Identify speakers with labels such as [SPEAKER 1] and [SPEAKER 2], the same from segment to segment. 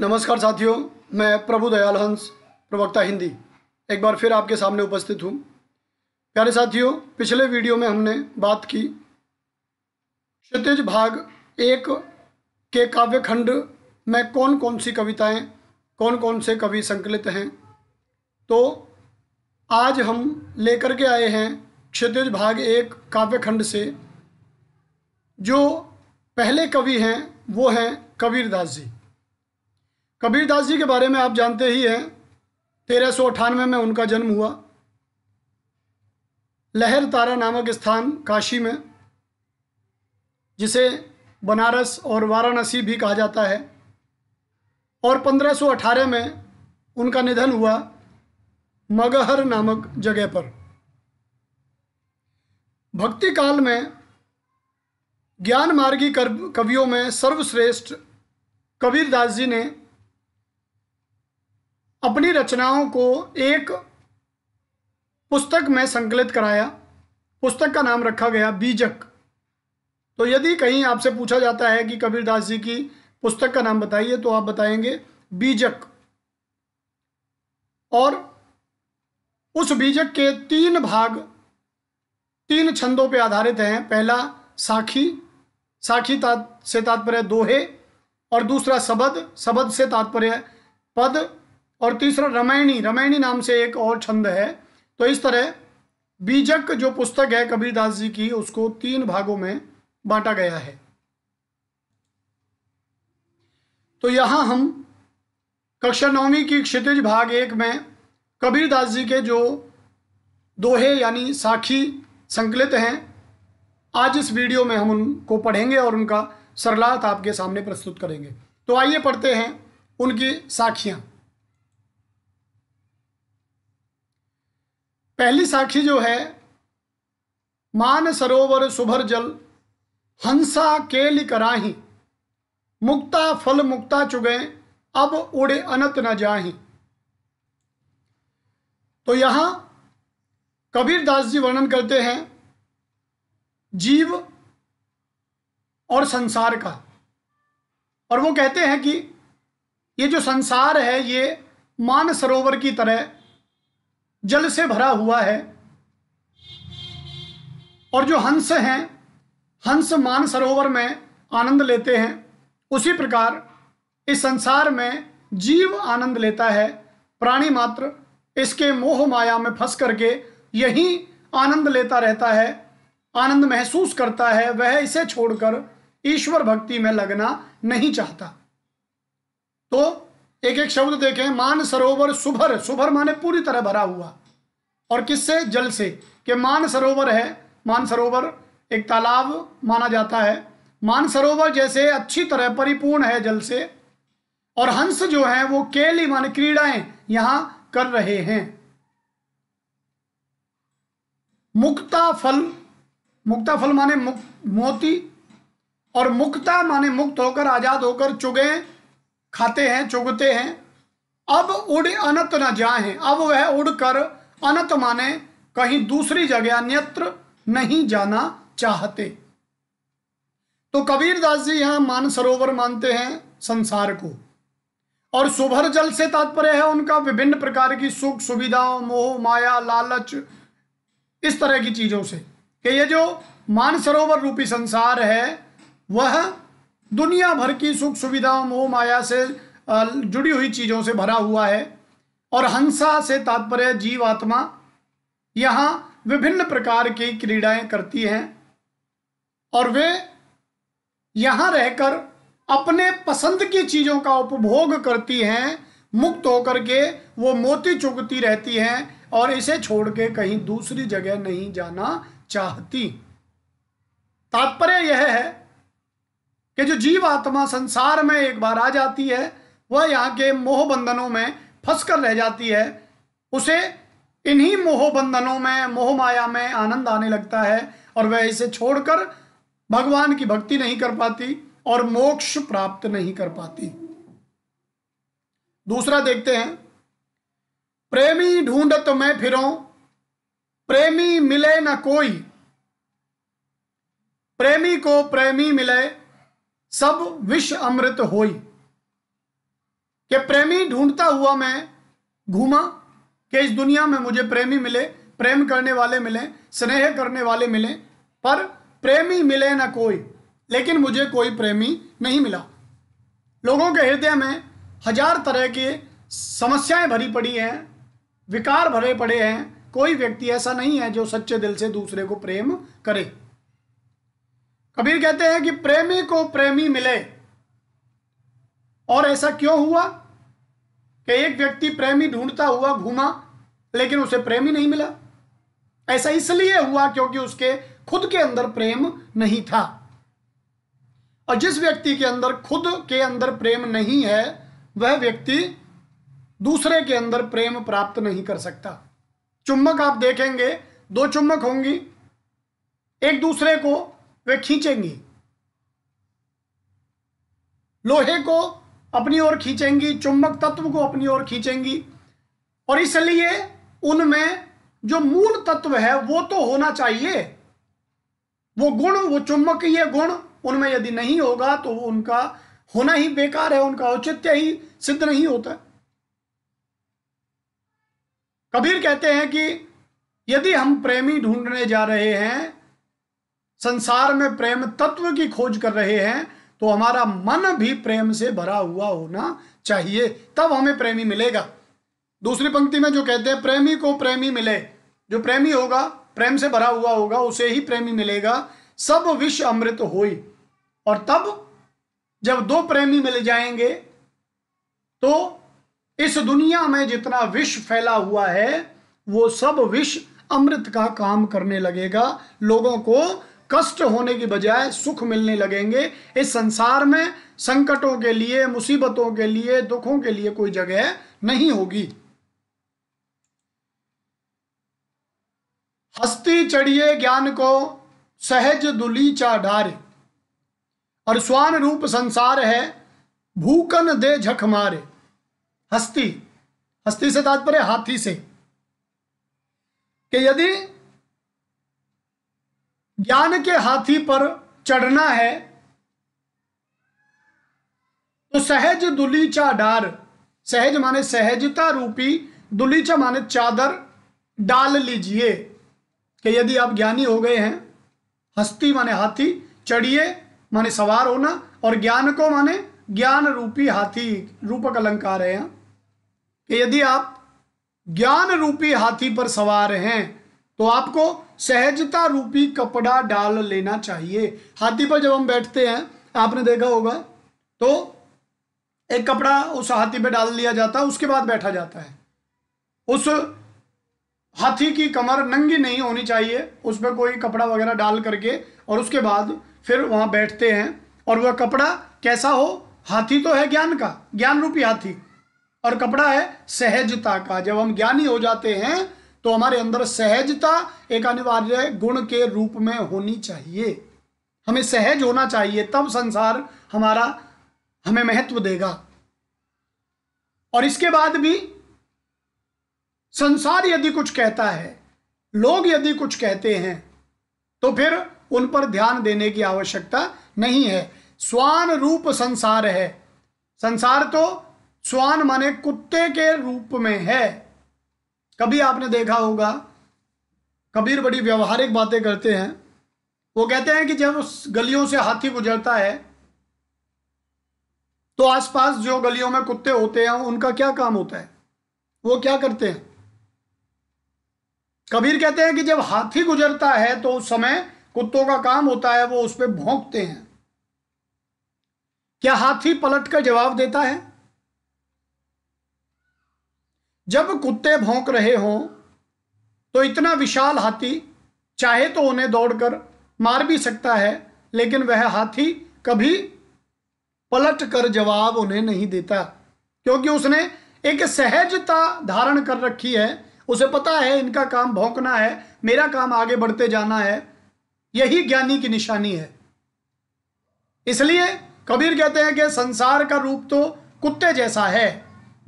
[SPEAKER 1] नमस्कार साथियों मैं प्रभु दयाल हंस प्रवक्ता हिंदी एक बार फिर आपके सामने उपस्थित हूँ प्यारे साथियों पिछले वीडियो में हमने बात की क्षितिज भाग एक के काव्य खंड में कौन कौन सी कविताएं कौन कौन से कवि संकलित हैं तो आज हम लेकर के आए हैं क्षितिज भाग एक काव्य खंड से जो पहले कवि हैं वो हैं कबीरदास जी कबीरदास जी के बारे में आप जानते ही हैं तेरह सौ अठानवे में उनका जन्म हुआ लहर तारा नामक स्थान काशी में जिसे बनारस और वाराणसी भी कहा जाता है और पंद्रह सौ अठारह में उनका निधन हुआ मगहर नामक जगह पर भक्ति काल में ज्ञान मार्गी कवियों में सर्वश्रेष्ठ कबीरदास जी ने अपनी रचनाओं को एक पुस्तक में संकलित कराया पुस्तक का नाम रखा गया बीजक तो यदि कहीं आपसे पूछा जाता है कि कबीरदास जी की पुस्तक का नाम बताइए तो आप बताएंगे बीजक और उस बीजक के तीन भाग तीन छंदों पर आधारित हैं पहला साखी साखी तात से तात्पर्य दोहे और दूसरा सबद सबद से तात्पर्य पद और तीसरा रामायणी रामायणी नाम से एक और छंद है तो इस तरह बीजक जो पुस्तक है कबीरदास जी की उसको तीन भागों में बांटा गया है तो यहाँ हम कक्षा नौवीं की क्षितिज भाग एक में कबीरदास जी के जो दोहे यानी साखी संकलित हैं आज इस वीडियो में हम उनको पढ़ेंगे और उनका सरलार्थ आपके सामने प्रस्तुत करेंगे तो आइए पढ़ते हैं उनकी साखियाँ पहली साखी जो है मान सरोवर सुभर जल हंसा केल कराही मुक्ता फल मुक्ता चुगे अब उड़े अनत न जाही तो यहां कबीर दास जी वर्णन करते हैं जीव और संसार का और वो कहते हैं कि ये जो संसार है ये मान सरोवर की तरह जल से भरा हुआ है और जो हंस हैं हंस मान सरोवर में आनंद लेते हैं उसी प्रकार इस संसार में जीव आनंद लेता है प्राणी मात्र इसके मोह माया में फंस करके यही आनंद लेता रहता है आनंद महसूस करता है वह इसे छोड़कर ईश्वर भक्ति में लगना नहीं चाहता तो एक एक शब्द देखें मान सरोवर सुभर सुभर माने पूरी तरह भरा हुआ और किससे जल से कि मान सरोवर है मान सरोवर एक तालाब माना जाता है मान सरोवर जैसे अच्छी तरह परिपूर्ण है जल से और हंस जो है वो केली माने क्रीड़ाएं यहां कर रहे हैं मुक्ता फल मुक्ता फल माने मुक, मोती और मुक्ता माने मुक्त होकर आजाद होकर चुगे खाते हैं चुगते हैं अब उड़ अनत न जाए अब वह उड़कर अनत माने कहीं दूसरी जगह अन्यत्र नहीं जाना चाहते तो कबीरदास जी यहाँ मानसरोवर मानते हैं संसार को और सुभर जल से तात्पर्य है उनका विभिन्न प्रकार की सुख सुविधाओं मोह माया लालच इस तरह की चीज़ों से कि ये जो मानसरोवर रूपी संसार है वह दुनिया भर की सुख सुविधाओं मोह माया से जुड़ी हुई चीज़ों से भरा हुआ है और हंसा से तात्पर्य जीव आत्मा यहां विभिन्न प्रकार की क्रीड़ाएं करती हैं और वे यहां रहकर अपने पसंद की चीज़ों का उपभोग करती हैं मुक्त होकर के वो मोती चुगती रहती हैं और इसे छोड़ के कहीं दूसरी जगह नहीं जाना चाहती तात्पर्य यह है कि जो जीव आत्मा संसार में एक बार आ जाती है वह यहाँ के मोह बंधनों में फंस कर रह जाती है उसे इन्हीं मोह बंधनों में मोह माया में आनंद आने लगता है और वह इसे छोड़कर भगवान की भक्ति नहीं कर पाती और मोक्ष प्राप्त नहीं कर पाती दूसरा देखते हैं प्रेमी ढूंढत मैं फिरो प्रेमी मिले न कोई प्रेमी को प्रेमी मिले सब विश्व अमृत होई के प्रेमी ढूंढता हुआ मैं घूमा कि इस दुनिया में मुझे प्रेमी मिले प्रेम करने वाले मिले स्नेह करने वाले मिले पर प्रेमी मिले ना कोई लेकिन मुझे कोई प्रेमी नहीं मिला लोगों के हृदय में हजार तरह की समस्याएं भरी पड़ी हैं विकार भरे पड़े हैं कोई व्यक्ति ऐसा नहीं है जो सच्चे दिल से दूसरे को प्रेम करे कबीर कहते हैं कि प्रेमी को प्रेमी मिले और ऐसा क्यों हुआ कि एक व्यक्ति प्रेमी ढूंढता हुआ घूमा लेकिन उसे प्रेमी नहीं मिला ऐसा इसलिए हुआ क्योंकि उसके खुद के अंदर प्रेम नहीं था और जिस व्यक्ति के अंदर खुद के अंदर प्रेम नहीं है वह व्यक्ति दूसरे के अंदर प्रेम प्राप्त नहीं कर सकता चुंबक आप देखेंगे दो चुंबक होंगी एक दूसरे को वे खींचेंगी लोहे को अपनी ओर खींचेंगी चुंबक तत्व को अपनी ओर खींचेंगी और इसलिए उनमें जो मूल तत्व है वो तो होना चाहिए वो गुण वो चुंबकीय गुण उनमें यदि नहीं होगा तो उनका होना ही बेकार है उनका औचित्य ही सिद्ध नहीं होता कबीर कहते हैं कि यदि हम प्रेमी ढूंढने जा रहे हैं संसार में प्रेम तत्व की खोज कर रहे हैं तो हमारा मन भी प्रेम से भरा हुआ होना चाहिए तब हमें प्रेमी मिलेगा दूसरी पंक्ति में जो कहते हैं प्रेमी को प्रेमी मिले जो प्रेमी होगा प्रेम से भरा हुआ होगा उसे ही प्रेमी मिलेगा सब विश्व अमृत हो और तब जब दो प्रेमी मिल जाएंगे तो इस दुनिया में जितना विष फैला हुआ है वो सब विष अमृत का काम करने लगेगा लोगों को कष्ट होने की बजाय सुख मिलने लगेंगे इस संसार में संकटों के लिए मुसीबतों के लिए दुखों के लिए कोई जगह नहीं होगी हस्ती चढ़िए ज्ञान को सहज दुलीचा डारे और स्वान रूप संसार है भूकन दे झक मारे हस्ती हस्ती से तात्पर्य हाथी से कि यदि ज्ञान के हाथी पर चढ़ना है तो सहज दुलीचा डार सहज माने सहजता रूपी दुलीचा माने चादर डाल लीजिए कि यदि आप ज्ञानी हो गए हैं हस्ती माने हाथी चढ़िए माने सवार होना और ज्ञान को माने ज्ञान रूपी हाथी रूपक अलंकार है यहां कि यदि आप ज्ञान रूपी हाथी पर सवार हैं तो आपको सहजता रूपी कपड़ा डाल लेना चाहिए हाथी पर जब हम बैठते हैं आपने देखा होगा तो एक कपड़ा उस हाथी पर डाल लिया जाता है उसके बाद बैठा जाता है उस हाथी की कमर नंगी नहीं होनी चाहिए उस पर कोई कपड़ा वगैरह डाल करके और उसके बाद फिर वहाँ बैठते हैं और वह कपड़ा कैसा हो हाथी तो है ज्ञान का ज्ञान रूपी हाथी और कपड़ा है सहजता का जब हम ज्ञानी हो जाते हैं तो हमारे अंदर सहजता एक अनिवार्य गुण के रूप में होनी चाहिए हमें सहज होना चाहिए तब संसार हमारा हमें महत्व देगा और इसके बाद भी संसार यदि कुछ कहता है लोग यदि कुछ कहते हैं तो फिर उन पर ध्यान देने की आवश्यकता नहीं है स्वान रूप संसार है संसार तो स्वान माने कुत्ते के रूप में है कभी आपने देखा होगा कबीर बड़ी व्यवहारिक बातें करते हैं वो कहते हैं कि जब उस गलियों से हाथी गुजरता है तो आसपास जो गलियों में कुत्ते होते हैं उनका क्या काम होता है वो क्या करते हैं कबीर कहते हैं कि जब हाथी गुजरता है तो उस समय कुत्तों का काम होता है वो उस पर भोंकते हैं क्या हाथी पलट कर जवाब देता है जब कुत्ते भौंक रहे हों तो इतना विशाल हाथी चाहे तो उन्हें दौड़कर मार भी सकता है लेकिन वह हाथी कभी पलट कर जवाब उन्हें नहीं देता क्योंकि उसने एक सहजता धारण कर रखी है उसे पता है इनका काम भौंकना है मेरा काम आगे बढ़ते जाना है यही ज्ञानी की निशानी है इसलिए कबीर कहते हैं कि संसार का रूप तो कुत्ते जैसा है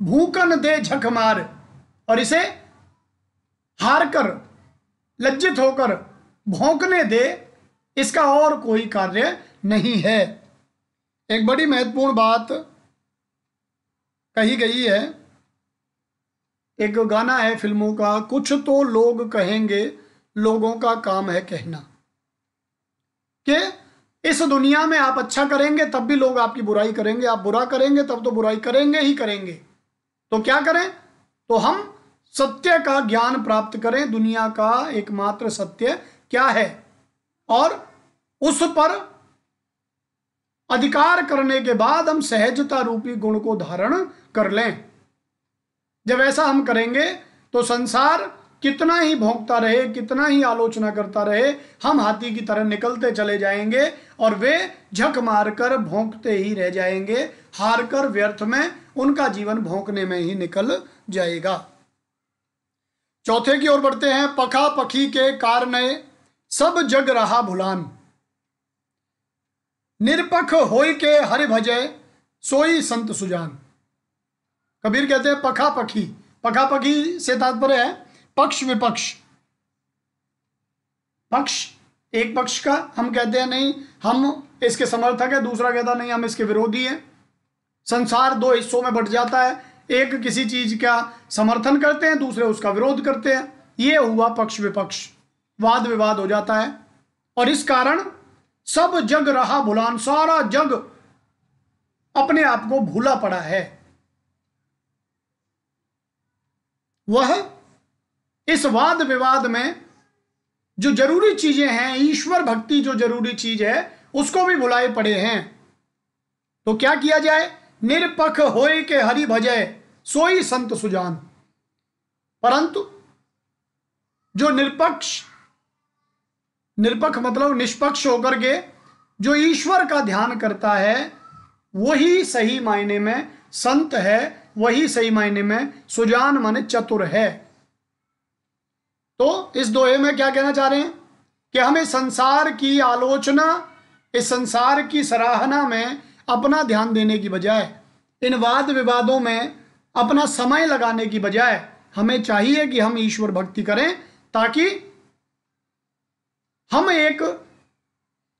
[SPEAKER 1] भूकन दे झकमार और इसे हार कर लज्जित होकर भोंकने दे इसका और कोई कार्य नहीं है एक बड़ी महत्वपूर्ण बात कही गई है एक गाना है फिल्मों का कुछ तो लोग कहेंगे लोगों का काम है कहना कि इस दुनिया में आप अच्छा करेंगे तब भी लोग आपकी बुराई करेंगे आप बुरा करेंगे तब तो बुराई करेंगे ही करेंगे तो क्या करें तो हम सत्य का ज्ञान प्राप्त करें दुनिया का एकमात्र सत्य क्या है और उस पर अधिकार करने के बाद हम सहजता रूपी गुण को धारण कर लें जब ऐसा हम करेंगे तो संसार कितना ही भोंकता रहे कितना ही आलोचना करता रहे हम हाथी की तरह निकलते चले जाएंगे और वे झक मारकर भोंकते ही रह जाएंगे हार कर व्यर्थ में उनका जीवन भोंकने में ही निकल जाएगा चौथे की ओर बढ़ते हैं पखा पखी के कारण सब जग रहा भुलान निरपख होय के हरि भजय सोई संत सुजान कबीर कहते हैं पखा पखी पखा पखी से तात्पर्य है पक्ष विपक्ष पक्ष एक पक्ष का हम कहते हैं नहीं हम इसके समर्थक है दूसरा कहता नहीं हम इसके विरोधी है संसार दो हिस्सों में बट जाता है एक किसी चीज का समर्थन करते हैं दूसरे उसका विरोध करते हैं यह हुआ पक्ष विपक्ष वाद विवाद हो जाता है और इस कारण सब जग रहा भुलान सारा जग अपने आप को भूला पड़ा है वह इस वाद विवाद में जो जरूरी चीजें हैं ईश्वर भक्ति जो जरूरी चीज है उसको भी भुलाए पड़े हैं तो क्या किया जाए निरपक्ष होए के हरि भजय सोई संत सुजान परंतु जो निरपक्ष निरपक्ष मतलब निष्पक्ष होकर के जो ईश्वर का ध्यान करता है वही सही मायने में संत है वही सही मायने में सुजान माने चतुर है तो इस दोहे में क्या कहना चाह रहे हैं कि हमें संसार की आलोचना इस संसार की सराहना में अपना ध्यान देने की बजाय इन वाद विवादों में अपना समय लगाने की बजाय हमें चाहिए कि हम ईश्वर भक्ति करें ताकि हम एक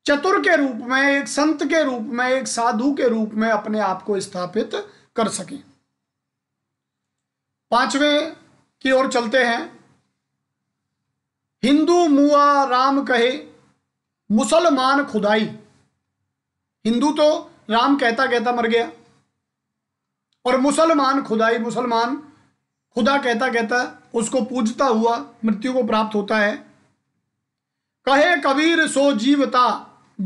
[SPEAKER 1] चतुर के रूप में एक संत के रूप में एक साधु के रूप में अपने आप को स्थापित कर सकें पांचवें की ओर चलते हैं हिंदू मुआ राम कहे मुसलमान खुदाई हिंदू तो राम कहता कहता मर गया और मुसलमान खुदाई मुसलमान खुदा कहता कहता उसको पूजता हुआ मृत्यु को प्राप्त होता है कहे कबीर सो जीवता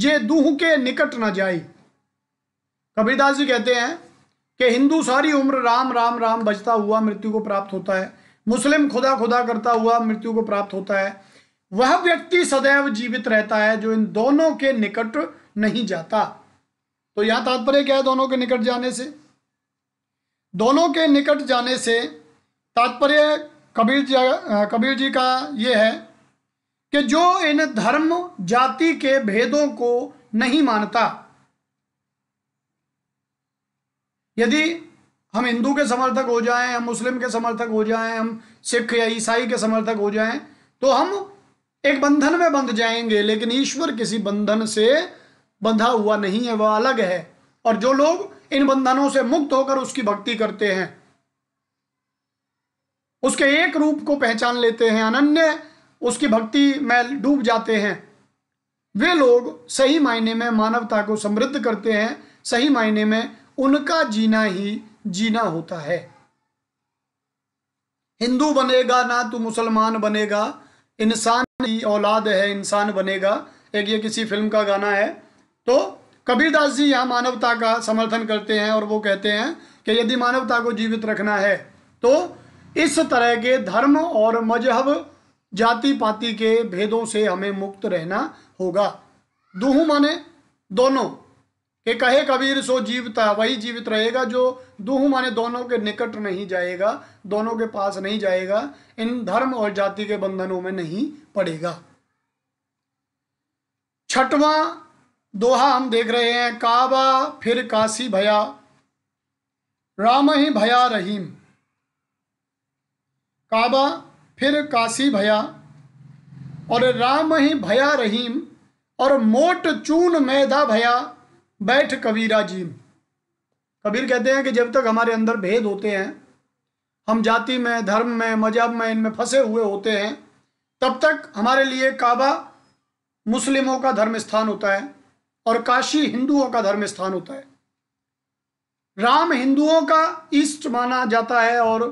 [SPEAKER 1] जे दूह के निकट न जाई कबीरदास जी कहते हैं कि हिंदू सारी उम्र राम राम राम बजता हुआ मृत्यु को प्राप्त होता है मुस्लिम खुदा खुदा करता हुआ मृत्यु को प्राप्त होता है वह व्यक्ति सदैव जीवित रहता है जो इन दोनों के निकट नहीं जाता तो यह तात्पर्य क्या है दोनों के निकट जाने से दोनों के निकट जाने से तात्पर्य कबीर जी कबीर जी का यह है कि जो इन धर्म जाति के भेदों को नहीं मानता यदि हम हिंदू के समर्थक हो जाएं हम मुस्लिम के समर्थक हो जाएं हम सिख या ईसाई के समर्थक हो जाएं तो हम एक बंधन में बंध जाएंगे लेकिन ईश्वर किसी बंधन से बंधा हुआ नहीं है वह अलग है और जो लोग इन बंधनों से मुक्त होकर उसकी भक्ति करते हैं उसके एक रूप को पहचान लेते हैं अनन्य उसकी भक्ति में डूब जाते हैं वे लोग सही मायने में मानवता को समृद्ध करते हैं सही मायने में उनका जीना ही जीना होता है हिंदू बनेगा ना तो मुसलमान बनेगा इंसान की औलाद है इंसान बनेगा एक ये किसी फिल्म का गाना है तो कबीरदास जी यहाँ मानवता का समर्थन करते हैं और वो कहते हैं कि यदि मानवता को जीवित रखना है तो इस तरह के धर्म और मजहब जाति पाति के भेदों से हमें मुक्त रहना होगा दूहू माने दोनों कि कहे कबीर सो जीवता वही जीवित रहेगा जो दूह माने दोनों के निकट नहीं जाएगा दोनों के पास नहीं जाएगा इन धर्म और जाति के बंधनों में नहीं पड़ेगा छठवां दोहा हम देख रहे हैं काबा फिर काशी भया राम ही भया रहीम काबा फिर काशी भया और राम ही भया रहीम और मोट चून मैदा भया बैठ कबीरा जी कबीर कहते हैं कि जब तक हमारे अंदर भेद होते हैं हम जाति में धर्म में मजहब में इनमें फंसे हुए होते हैं तब तक हमारे लिए काबा मुस्लिमों का धर्म स्थान होता है और काशी हिंदुओं का धर्म स्थान होता है राम हिंदुओं का ईस्ट माना जाता है और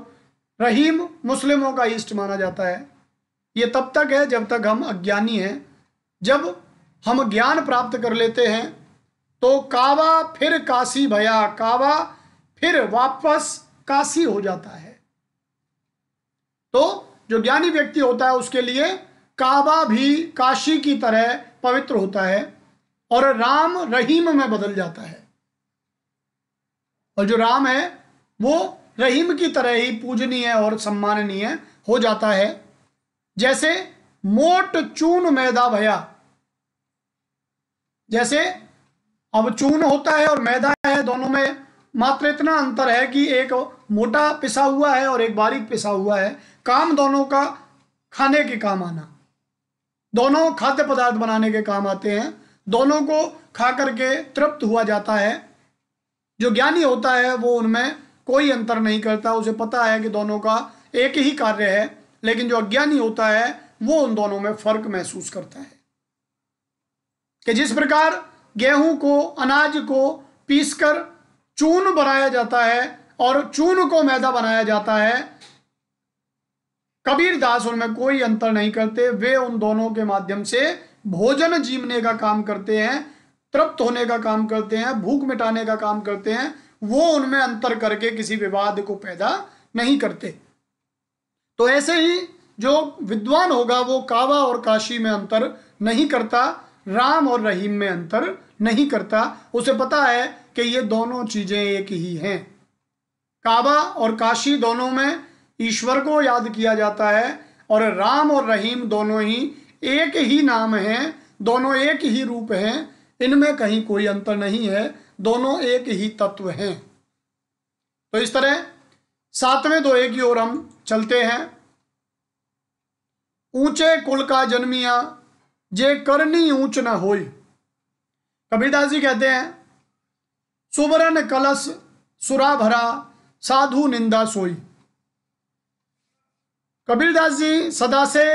[SPEAKER 1] रहीम मुस्लिमों का ईस्ट माना जाता है ये तब तक है जब तक हम अज्ञानी हैं जब हम ज्ञान प्राप्त कर लेते हैं तो कावा फिर काशी भया कावा फिर वापस काशी हो जाता है तो जो ज्ञानी व्यक्ति होता है उसके लिए काबा भी काशी की तरह पवित्र होता है और राम रहीम में बदल जाता है और जो राम है वो रहीम की तरह ही पूजनीय और सम्माननीय हो जाता है जैसे मोट चून मैदा भया जैसे अब चून होता है और मैदा है दोनों में मात्र इतना अंतर है कि एक मोटा पिसा हुआ है और एक बारीक पिसा हुआ है काम दोनों का खाने के काम आना दोनों खाद्य पदार्थ बनाने के काम आते हैं दोनों को खा करके तृप्त हुआ जाता है जो ज्ञानी होता है वो उनमें कोई अंतर नहीं करता उसे पता है कि दोनों का एक ही कार्य है लेकिन जो अज्ञानी होता है वो उन दोनों में फर्क महसूस करता है कि जिस प्रकार गेहूं को अनाज को पीसकर चून बनाया जाता है और चून को मैदा बनाया जाता है कबीर दास उनमें कोई अंतर नहीं करते वे उन दोनों के माध्यम से भोजन जीवने का काम करते हैं तृप्त होने का काम करते हैं भूख मिटाने का काम करते हैं वो उनमें अंतर करके किसी विवाद को पैदा नहीं करते तो ऐसे ही जो विद्वान होगा वो कावा और काशी में अंतर नहीं करता राम और रहीम में अंतर नहीं करता उसे पता है कि ये दोनों चीज़ें एक ही हैं काबा और काशी दोनों में ईश्वर को याद किया जाता है और राम और रहीम दोनों ही एक ही नाम हैं दोनों एक ही रूप हैं इनमें कहीं कोई अंतर नहीं है दोनों एक ही तत्व हैं तो इस तरह सातवें दोहे की ओर हम चलते हैं ऊंचे कुल का जन्मिया जे करनी ऊंच न हो कबीरदास जी कहते हैं सुवरण कलश सुरा भरा साधु निंदा सोई कबीरदास जी सदा से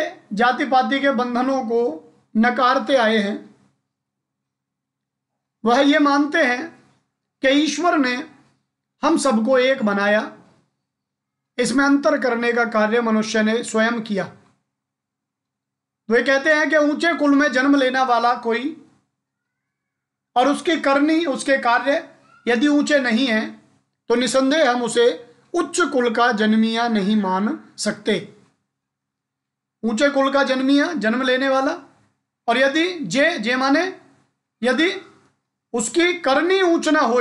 [SPEAKER 1] जाति पाति के बंधनों को नकारते आए हैं वह ये मानते हैं कि ईश्वर ने हम सबको एक बनाया इसमें अंतर करने का कार्य मनुष्य ने स्वयं किया वे तो कहते हैं कि ऊंचे कुल में जन्म लेना वाला कोई और उसकी करनी उसके कार्य यदि ऊंचे नहीं हैं तो निसंदेह हम उसे उच्च कुल का जन्मिया नहीं मान सकते ऊंचे कुल का जन्मिया जन्म लेने वाला और यदि जे जे माने यदि उसकी करनी ऊंच ना हो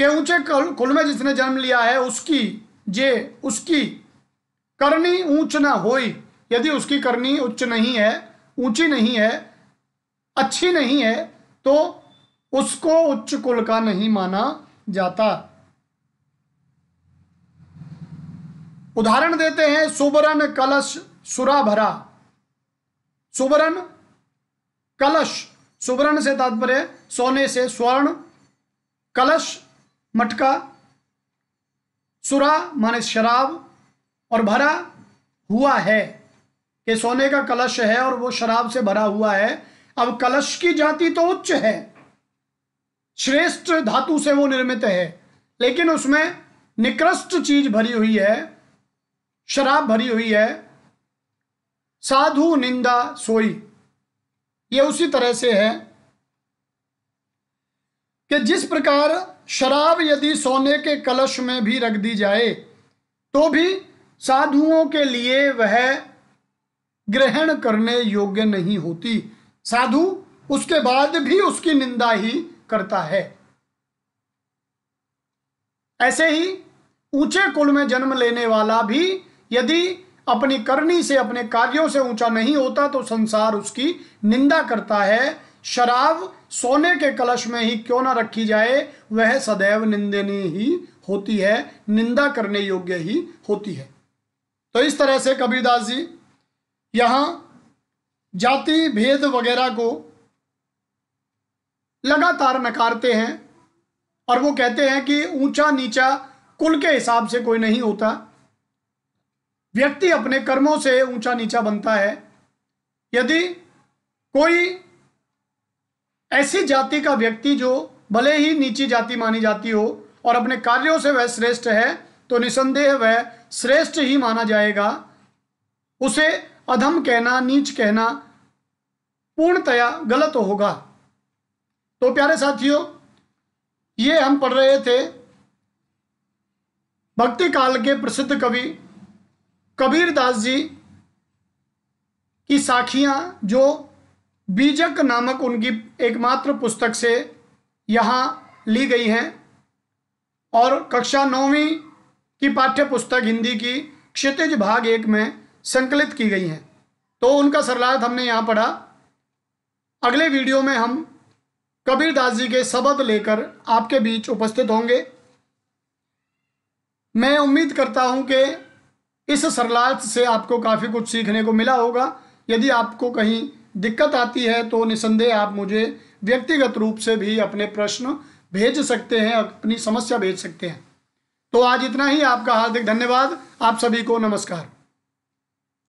[SPEAKER 1] के ऊंचे कुल में जिसने जन्म लिया है उसकी जे उसकी करनी ऊंच ना होई यदि उसकी करनी उच्च नहीं है ऊंची नहीं है अच्छी नहीं है तो उसको उच्च कुल का नहीं माना जाता उदाहरण देते हैं सुबरन कलश सुरा भरा सुबरन कलश सुवर्ण से तात्पर्य सोने से स्वर्ण कलश मटका सुरा माने शराब और भरा हुआ है कि सोने का कलश है और वो शराब से भरा हुआ है अब कलश की जाति तो उच्च है श्रेष्ठ धातु से वो निर्मित है लेकिन उसमें निकृष्ट चीज भरी हुई है शराब भरी हुई है साधु निंदा सोई ये उसी तरह से है कि जिस प्रकार शराब यदि सोने के कलश में भी रख दी जाए तो भी साधुओं के लिए वह ग्रहण करने योग्य नहीं होती साधु उसके बाद भी उसकी निंदा ही करता है ऐसे ही ऊंचे कुल में जन्म लेने वाला भी यदि अपनी करनी से अपने कार्यों से ऊंचा नहीं होता तो संसार उसकी निंदा करता है शराब सोने के कलश में ही क्यों ना रखी जाए वह सदैव निंदनीय ही होती है निंदा करने योग्य ही होती है तो इस तरह से कबीरदास जी यहाँ जाति भेद वगैरह को लगातार नकारते हैं और वो कहते हैं कि ऊंचा नीचा कुल के हिसाब से कोई नहीं होता व्यक्ति अपने कर्मों से ऊंचा नीचा बनता है यदि कोई ऐसी जाति का व्यक्ति जो भले ही नीची जाति मानी जाती हो और अपने कार्यों से वह श्रेष्ठ है तो निसंदेह वह श्रेष्ठ ही माना जाएगा उसे अधम कहना नीच कहना पूर्णतया गलत होगा तो प्यारे साथियों ये हम पढ़ रहे थे भक्ति काल के प्रसिद्ध कवि कबीर दास जी की साखियां जो बीजक नामक उनकी एकमात्र पुस्तक से यहाँ ली गई हैं और कक्षा नौवीं की पाठ्य पुस्तक हिंदी की क्षितिज भाग एक में संकलित की गई हैं तो उनका सरलार्थ हमने यहाँ पढ़ा अगले वीडियो में हम कबीर दास जी के शब्द लेकर आपके बीच उपस्थित होंगे मैं उम्मीद करता हूँ कि इस सरलार्थ से आपको काफ़ी कुछ सीखने को मिला होगा यदि आपको कहीं दिक्कत आती है तो निसंदेह आप मुझे व्यक्तिगत रूप से भी अपने प्रश्न भेज सकते हैं अपनी समस्या भेज सकते हैं तो आज इतना ही आपका हार्दिक धन्यवाद आप सभी को नमस्कार